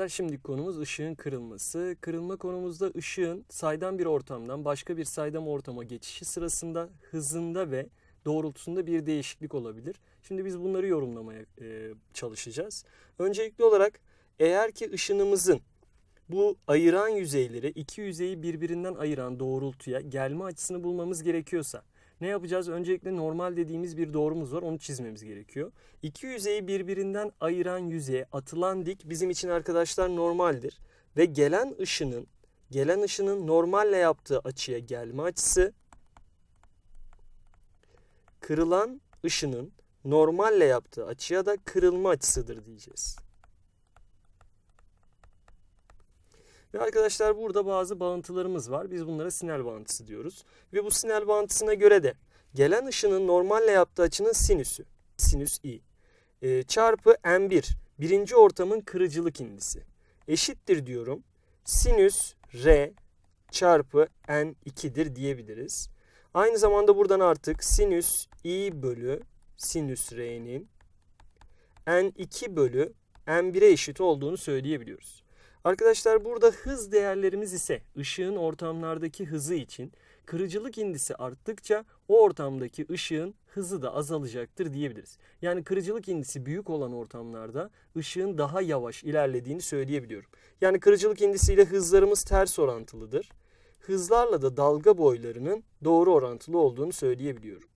arkadaşlar şimdi konumuz ışığın kırılması. Kırılma konumuzda ışığın saydam bir ortamdan başka bir saydam ortama geçişi sırasında hızında ve doğrultusunda bir değişiklik olabilir. Şimdi biz bunları yorumlamaya e, çalışacağız. Öncelikli olarak eğer ki ışınımızın bu ayıran yüzeyleri iki yüzeyi birbirinden ayıran doğrultuya gelme açısını bulmamız gerekiyorsa ne yapacağız? Öncelikle normal dediğimiz bir doğrumuz var. Onu çizmemiz gerekiyor. İki yüzeyi birbirinden ayıran yüzeye atılan dik bizim için arkadaşlar normaldir. Ve gelen ışının gelen ışının normalle yaptığı açıya gelme açısı kırılan ışının normalle yaptığı açıya da kırılma açısıdır diyeceğiz. Ve arkadaşlar burada bazı bağıntılarımız var. Biz bunlara sinel bağıntısı diyoruz. Ve bu sinel bağıntısına göre de gelen ışının normalle yaptığı açının sinüsü, sinüs i, e, çarpı n 1 birinci ortamın kırıcılık indisi eşittir diyorum. Sinüs r çarpı n2'dir diyebiliriz. Aynı zamanda buradan artık sinüs i bölü sinüs r'nin n2 bölü n1'e eşit olduğunu söyleyebiliyoruz. Arkadaşlar burada hız değerlerimiz ise ışığın ortamlardaki hızı için kırıcılık indisi arttıkça o ortamdaki ışığın hızı da azalacaktır diyebiliriz. Yani kırıcılık indisi büyük olan ortamlarda ışığın daha yavaş ilerlediğini söyleyebiliyorum. Yani kırıcılık indisiyle hızlarımız ters orantılıdır. Hızlarla da dalga boylarının doğru orantılı olduğunu söyleyebiliyorum.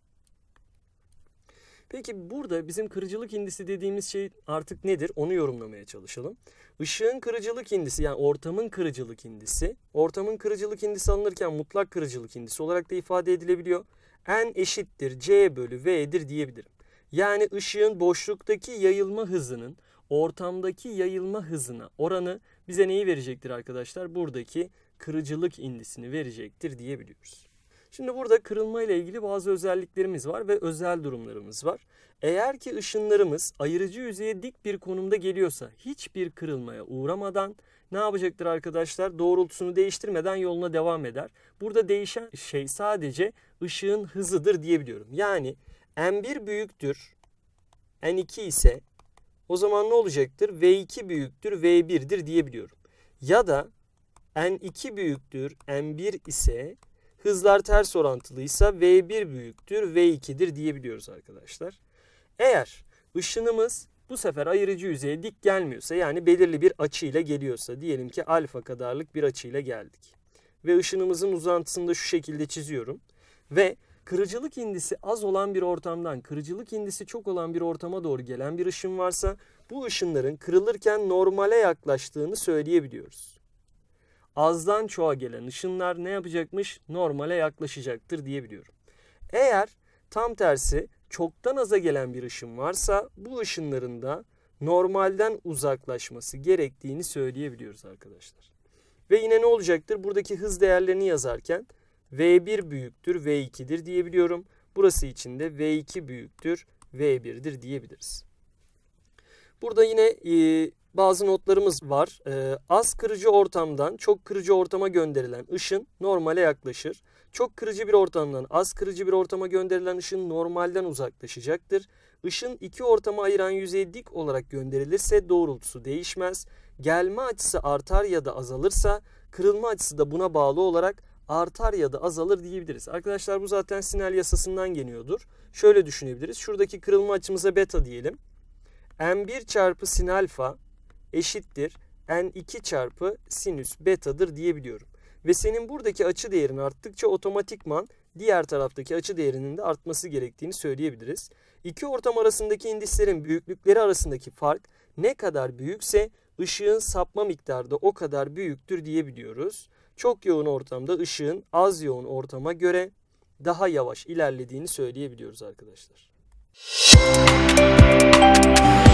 Peki burada bizim kırıcılık indisi dediğimiz şey artık nedir? Onu yorumlamaya çalışalım. Işığın kırıcılık indisi yani ortamın kırıcılık indisi. Ortamın kırıcılık indisi alınırken mutlak kırıcılık indisi olarak da ifade edilebiliyor. N eşittir C bölü V'dir diyebilirim. Yani ışığın boşluktaki yayılma hızının ortamdaki yayılma hızına oranı bize neyi verecektir arkadaşlar? Buradaki kırıcılık indisini verecektir diyebiliyoruz. Şimdi burada kırılma ile ilgili bazı özelliklerimiz var ve özel durumlarımız var. Eğer ki ışınlarımız ayırıcı yüzeye dik bir konumda geliyorsa hiçbir kırılmaya uğramadan ne yapacaktır arkadaşlar? Doğrultusunu değiştirmeden yoluna devam eder. Burada değişen şey sadece ışığın hızıdır diyebiliyorum. Yani n 1 büyüktür, N2 ise o zaman ne olacaktır? V2 büyüktür, V1'dir diyebiliyorum. Ya da N2 büyüktür, N1 ise hızlar ters orantılıysa V1 büyüktür V2'dir diyebiliyoruz arkadaşlar. Eğer ışınımız bu sefer ayırıcı yüzeye dik gelmiyorsa yani belirli bir açıyla geliyorsa diyelim ki alfa kadarlık bir açıyla geldik. Ve ışınımızın uzantısını da şu şekilde çiziyorum. Ve kırıcılık indisi az olan bir ortamdan kırıcılık indisi çok olan bir ortama doğru gelen bir ışın varsa bu ışınların kırılırken normale yaklaştığını söyleyebiliyoruz azdan çoğa gelen ışınlar ne yapacakmış? Normale yaklaşacaktır diyebiliyorum. Eğer tam tersi çoktan aza gelen bir ışın varsa bu ışınların da normalden uzaklaşması gerektiğini söyleyebiliyoruz arkadaşlar. Ve yine ne olacaktır? Buradaki hız değerlerini yazarken V1 büyüktür V2'dir diyebiliyorum. Burası için de V2 büyüktür V1'dir diyebiliriz. Burada yine bazı notlarımız var. Ee, az kırıcı ortamdan çok kırıcı ortama gönderilen ışın normale yaklaşır. Çok kırıcı bir ortamdan az kırıcı bir ortama gönderilen ışın normalden uzaklaşacaktır. Işın iki ortama ayıran yüzey dik olarak gönderilirse doğrultusu değişmez. Gelme açısı artar ya da azalırsa kırılma açısı da buna bağlı olarak artar ya da azalır diyebiliriz. Arkadaşlar bu zaten sinal yasasından geliyordur. Şöyle düşünebiliriz. Şuradaki kırılma açımıza beta diyelim. M1 çarpı sin alfa eşittir n2 çarpı sinüs betadır diyebiliyorum. Ve senin buradaki açı değerin arttıkça otomatikman diğer taraftaki açı değerinin de artması gerektiğini söyleyebiliriz. İki ortam arasındaki indislerin büyüklükleri arasındaki fark ne kadar büyükse ışığın sapma miktarı da o kadar büyüktür diyebiliyoruz. Çok yoğun ortamda ışığın az yoğun ortama göre daha yavaş ilerlediğini söyleyebiliyoruz arkadaşlar. Müzik